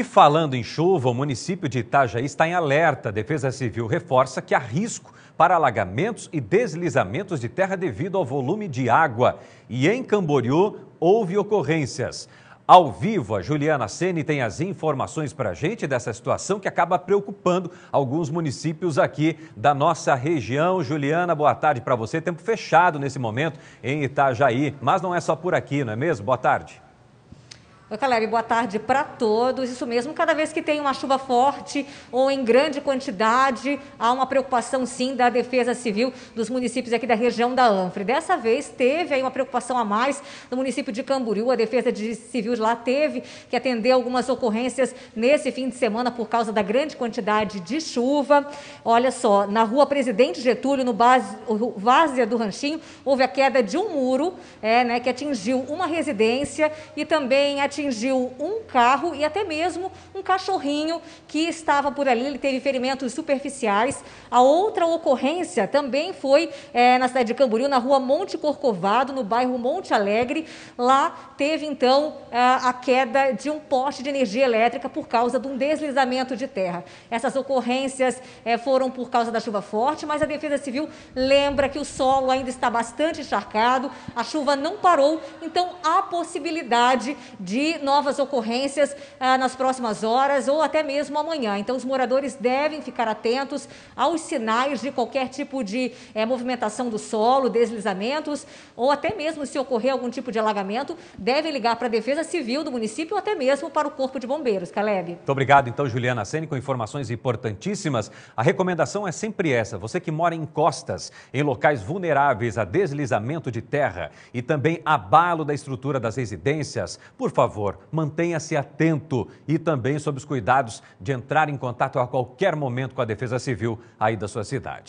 E falando em chuva, o município de Itajaí está em alerta. A Defesa Civil reforça que há risco para alagamentos e deslizamentos de terra devido ao volume de água. E em Camboriú houve ocorrências. Ao vivo, a Juliana Sene tem as informações para a gente dessa situação que acaba preocupando alguns municípios aqui da nossa região. Juliana, boa tarde para você. Tempo fechado nesse momento em Itajaí, mas não é só por aqui, não é mesmo? Boa tarde. Oi, Caleb, boa tarde para todos. Isso mesmo, cada vez que tem uma chuva forte ou em grande quantidade, há uma preocupação sim da Defesa Civil dos municípios aqui da região da Anfre. Dessa vez teve aí uma preocupação a mais no município de Camboriú. A Defesa de Civil de lá teve que atender algumas ocorrências nesse fim de semana por causa da grande quantidade de chuva. Olha só, na rua Presidente Getúlio, no Várzea do Ranchinho, houve a queda de um muro é, né, que atingiu uma residência e também atingiu atingiu um carro e até mesmo um cachorrinho que estava por ali. Ele teve ferimentos superficiais. A outra ocorrência também foi é, na cidade de Camboriú, na rua Monte Corcovado, no bairro Monte Alegre. Lá teve então eh, a queda de um poste de energia elétrica por causa de um deslizamento de terra. Essas ocorrências é, foram por causa da chuva forte, mas a Defesa Civil lembra que o solo ainda está bastante encharcado, a chuva não parou, então há possibilidade de novas ocorrências ah, nas próximas horas ou até mesmo amanhã. Então, os moradores devem ficar atentos aos sinais de qualquer tipo de eh, movimentação do solo, deslizamentos ou até mesmo se ocorrer algum tipo de alagamento, devem ligar para a Defesa Civil do município ou até mesmo para o Corpo de Bombeiros. Caleb. Muito obrigado, então, Juliana Sene, com informações importantíssimas. A recomendação é sempre essa. Você que mora em costas, em locais vulneráveis a deslizamento de terra e também abalo da estrutura das residências, por favor, favor, mantenha-se atento e também sob os cuidados de entrar em contato a qualquer momento com a Defesa Civil aí da sua cidade.